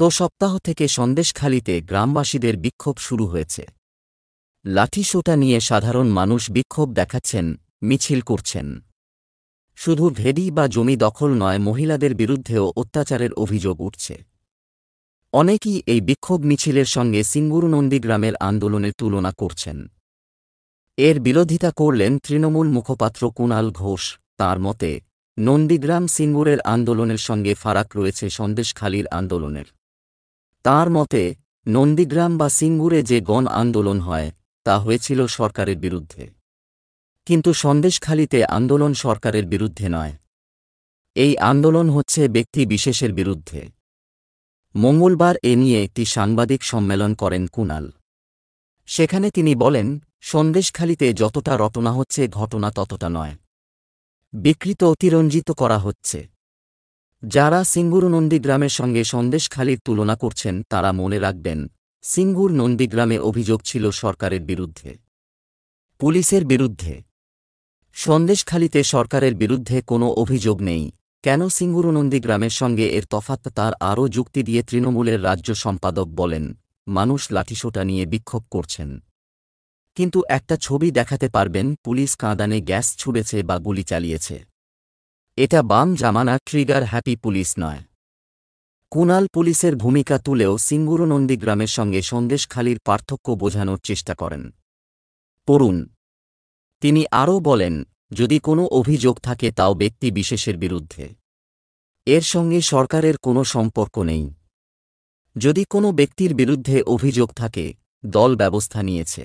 তো সপ্তাহ থেকে সন্দেশখালিতে গ্রামবাসীদের বিক্ষোভ শুরু হয়েছে লাঠিসোটা নিয়ে সাধারণ মানুষ বিক্ষোভ দেখাচ্ছেন মিছিল করছেন শুধু ভেদি বা জমি দখল নয় মহিলাদের বিরুদ্ধেও অত্যাচারের অভিযোগ উঠছে অনেকেই এই বিক্ষোভ মিছিলের সঙ্গে সিঙ্গুরু নন্দীগ্রামের আন্দোলনের তুলনা করছেন এর বিরোধিতা করলেন তৃণমূল মুখপাত্র কুণাল ঘোষ তার মতে নন্দীগ্রাম সিঙ্গুরের আন্দোলনের সঙ্গে ফারাক রয়েছে সন্দেশখালীর আন্দোলনের তার মতে নন্দীগ্রাম বা সিঙ্গুরে যে গণ আন্দোলন হয় তা হয়েছিল সরকারের বিরুদ্ধে কিন্তু সন্দেশখালিতে আন্দোলন সরকারের বিরুদ্ধে নয় এই আন্দোলন হচ্ছে ব্যক্তি বিশেষের বিরুদ্ধে মঙ্গলবার এ নিয়ে একটি সাংবাদিক সম্মেলন করেন কুনাল সেখানে তিনি বলেন সন্দেশখালিতে যতটা রটনা হচ্ছে ঘটনা ততটা নয় বিকৃত অতিরঞ্জিত করা হচ্ছে যারা সিঙ্গুর নন্দীগ্রামের সঙ্গে সন্দেশখালির তুলনা করছেন তারা মনে রাখবেন সিঙ্গুর নন্দীগ্রামে অভিযোগ ছিল সরকারের বিরুদ্ধে পুলিশের বিরুদ্ধে সন্দেশখালিতে সরকারের বিরুদ্ধে কোনো অভিযোগ নেই কেন সিঙ্গুর নন্দীগ্রামের সঙ্গে এর তফাত তার আরও যুক্তি দিয়ে তৃণমূলের রাজ্য সম্পাদক বলেন মানুষ লাঠিসোটা নিয়ে বিক্ষোভ করছেন কিন্তু একটা ছবি দেখাতে পারবেন পুলিশ কাঁদানে গ্যাস ছুড়েছে বা গুলি চালিয়েছে এটা বাম জামানা ট্রিগার হ্যাপি পুলিশ নয় কুনাল পুলিশের ভূমিকা তুলেও সিঙ্গুরু নন্দীগ্রামের সঙ্গে সন্দেশখালির পার্থক্য বোঝানোর চেষ্টা করেন পড়ুন তিনি আরও বলেন যদি কোনো অভিযোগ থাকে তাও ব্যক্তি বিশেষের বিরুদ্ধে এর সঙ্গে সরকারের কোনো সম্পর্ক নেই যদি কোনো ব্যক্তির বিরুদ্ধে অভিযোগ থাকে দল ব্যবস্থা নিয়েছে